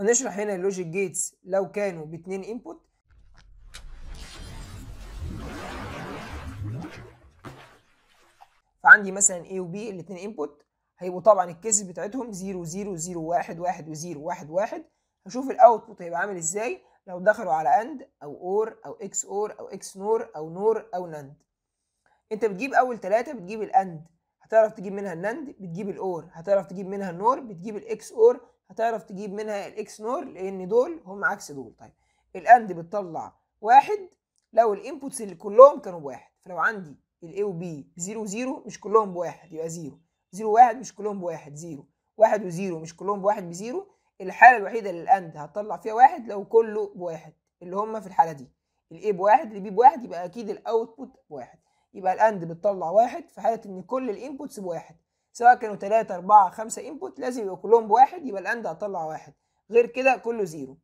هنشرح هنا اللوجيك جيتس لو كانوا باتنين انبوت فعندي مثلا A و B الاتنين انبوت هيبقوا طبعا الكيسز بتاعتهم 0 0 0 1 1 و0 1 1 هشوف الاوتبوت هيبقى عامل ازاي لو دخلوا على اند او اور او اكس اور او اكس نور او نور او ناند انت بتجيب اول ثلاثه بتجيب الاند هتعرف تجيب منها الناند بتجيب الاور هتعرف تجيب منها النور بتجيب الاكس اور هتعرف تجيب منها الاكس نور لان دول هم عكس دول طيب الاند بتطلع واحد لو الانبوتس اللي كلهم كانوا بواحد فلو عندي الاي وبي 0 0 مش كلهم بواحد يبقى 0 0 1 مش كلهم بواحد 0 1 و0 مش كلهم بواحد بزيرو الحاله الوحيده اللي الاند هتطلع فيها واحد لو كله بواحد اللي هم في الحاله دي الاي بواحد البي بواحد يبقى اكيد الاوتبوت بواحد يبقى الاند بتطلع واحد في حاله ان كل الانبوتس بواحد سواء كانوا 3 4 5 انبوت لازم يبقوا كلهم بواحد يبقى الاند هتطلع واحد غير كده كله زيرو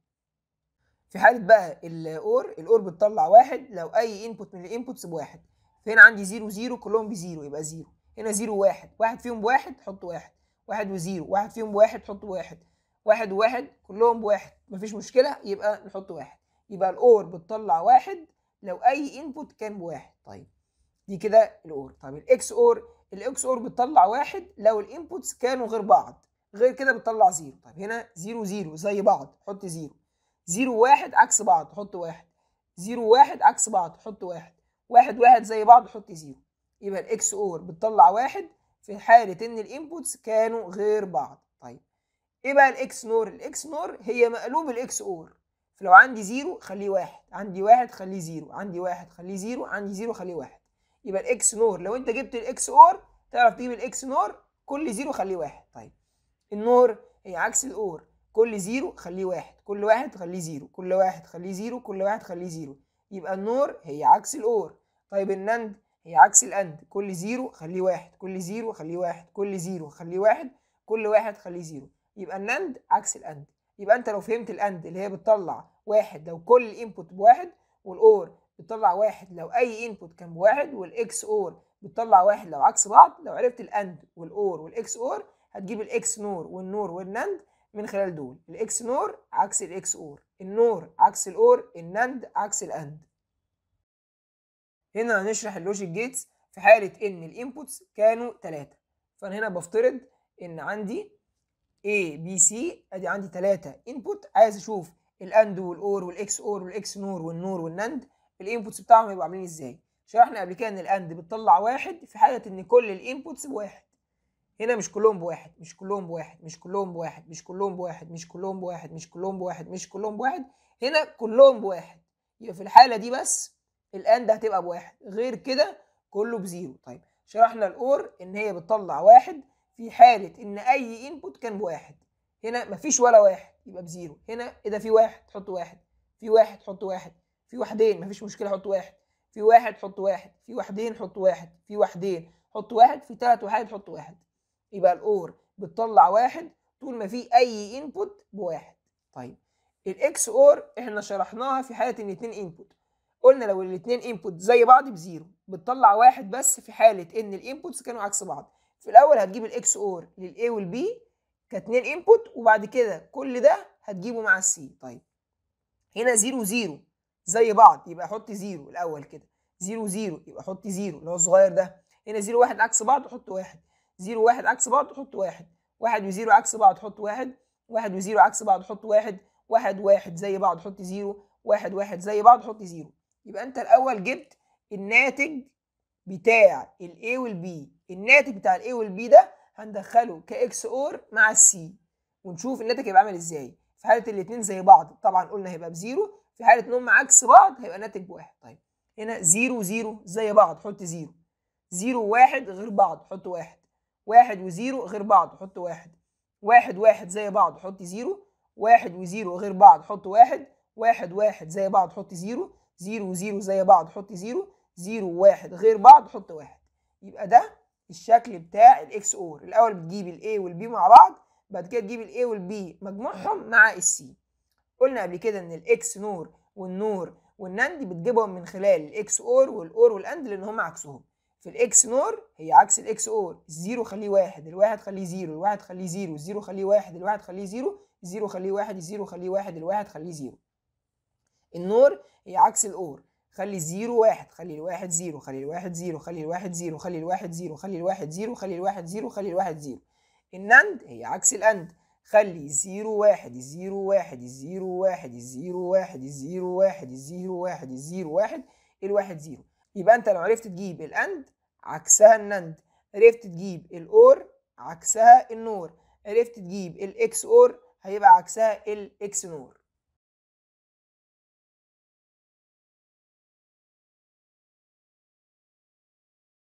في حاله بقى الاور الاور بتطلع واحد لو اي انبوت من الانبوتس بواحد فهنا عندي زيرو زيرو كلهم بزيرو يبقى زيرو هنا زيرو واحد واحد فيهم بواحد حط واحد واحد وزيرو واحد فيهم بواحد حط واحد واحد وواحد كلهم بواحد مفيش مشكله يبقى نحط واحد يبقى الاور بتطلع واحد لو اي انبوت كان بواحد طيب دي كده الاور طب الاكس اور الاكس اور بتطلع واحد لو الانبوتس كانوا غير بعض غير كده بتطلع زيرو طيب هنا زيرو زيرو زي بعض حط زيرو زيرو واحد عكس بعض حط واحد زيرو واحد عكس بعض حط واحد واحد واحد زي بعض حط زيرو يبقى الاكس اور بتطلع واحد في حالة ان الانبوتس كانوا غير بعض طيب ايه بقى الاكس نور الاكس نور هي مقلوب الاكس اور فلو عندي زيرو خليه واحد عندي واحد خليه زيرو عندي واحد خليه زيرو عندي زيرو خليه واحد يبقى الاكس نور لو انت جبت الاكس اور تعرف تجيب الاكس نور كل زيرو خليه واحد طيب النور هي عكس الاور كل زيرو خليه واحد كل واحد خليه زيرو كل واحد خليه زيرو كل واحد خليه زيرو يبقى النور هي عكس الاور طيب النند هي عكس الاند كل زيرو خليه واحد كل زيرو خليه واحد كل زيرو خليه واحد كل واحد خليه زيرو يبقى النند عكس الاند يبقى انت لو فهمت الاند اللي هي بتطلع واحد لو كل انبوت بواحد والاور بتطلع واحد لو اي انبوت كان بواحد والاكس اور بتطلع واحد لو عكس بعض لو عرفت الاند والاور والاكس اور هتجيب الاكس نور والنور والناند من خلال دول الاكس نور عكس الاكس اور النور عكس الاور الناند عكس الاند هنا هنشرح اللوجيك جيتس في حاله ان الانبوتس كانوا ثلاثة فانا هنا بفترض ان عندي A B C ادي عندي ثلاثة انبوت عايز اشوف الاند والاور والاكس اور والاكس نور والنور والناند الانبوتس بتاعهم يبقوا عاملين ازاي شرحنا قبل كده ان الاند بتطلع واحد في حاله ان كل الانبوتس بواحد هنا مش كلهم بواحد مش كلهم بواحد مش كلهم بواحد مش كلهم بواحد مش كلهم بواحد مش كلهم بواحد مش كلهم بواحد هنا كلهم بواحد يبقى في الحاله دي بس الاند هتبقى بواحد غير كده كله بزيرو طيب شرحنا الاور ان هي بتطلع واحد في حاله ان اي انبوت كان بواحد هنا مفيش ولا واحد يبقى بزيرو هنا ايه ده في واحد حط واحد في واحد حط واحد في واحدين مفيش مشكله حط واحد في واحد حط واحد في واحدين حط واحد في واحدين حط واحد في ثلاث واحد حط واحد يبقى الاور بتطلع واحد طول ما في اي انبوت بواحد طيب الاكس اور احنا شرحناها في حاله ان اتنين انبوت قلنا لو الاتنين انبوت زي بعض بزيرو بتطلع واحد بس في حاله ان الانبوتس كانوا عكس بعض في الاول هتجيب الاكس اور للاي والبي كاتنين انبوت وبعد كده كل ده هتجيبه مع السي طيب هنا زيرو زيرو زي بعض يبقى حط زيرو الاول كده زيرو زيرو يبقى حط زيرو اللي هو الصغير ده هنا زيرو واحد عكس بعض حط واحد زيرو واحد عكس بعض حط واحد واحد وزيرو عكس بعض حط واحد واحد وزيرو عكس بعض حط واحد واحد واحد زي بعض حط زيرو واحد واحد زي بعض حط زيرو يبقى انت الاول جبت الناتج بتاع ال A وال B الناتج بتاع ال A وال B ده هندخله كإكس XOR مع C ونشوف الناتج هيبقى عامل ازاي في حالة الاتنين زي بعض طبعا قلنا هيبقى بزيرو في حاله ان هم عكس بعض هيبقى ناتج واحد طيب هنا 0 0 زي بعض حط 0 0 1 غير بعض حط واحد واحد وزيرو غير بعض حط واحد واحد واحد زي بعض حط زيرو واحد وزيرو غير بعض حط واحد واحد واحد زي بعض حط زيرو زيرو وزيرو زي بعض حط زيرو زيرو وواحد غير بعض حط واحد يبقى ده الشكل بتاع الاكس اور الاول بتجيب الاي والبي مع بعض بعد كده تجيب الاي والبي مجموعهم مع السي قلنا قبل كده ان الاكس نور والنور والناند بتجيبهم من خلال الاكس اور والاور والاند لان هم عكسهم في الاكس نور هي عكس الاكس اور الزيرو خليه واحد الواحد خليه زيرو الواحد خليه زيرو الزيرو خليه واحد الواحد خليه زيرو الزيرو خليه واحد الزيرو خليه واحد الواحد خليه زيرو النور هي عكس الاور خلي الزيرو واحد خلي الواحد زيرو خلي الواحد زيرو خلي الواحد زيرو خلي الواحد زيرو خلي الواحد زيرو خلي الواحد زيرو خلي الواحد زيرو النند هي عكس الاند خلي زيرو واحد زيرو واحد زيرو واحد زيرو واحد زيرو واحد زيرو واحد زيرو واحد الواحد زيرو يبقى انت لو عرفت تجيب الاند عكسها النند عرفت تجيب الاور عكسها النور عرفت تجيب الاكس اور هيبقى عكسها الاكس نور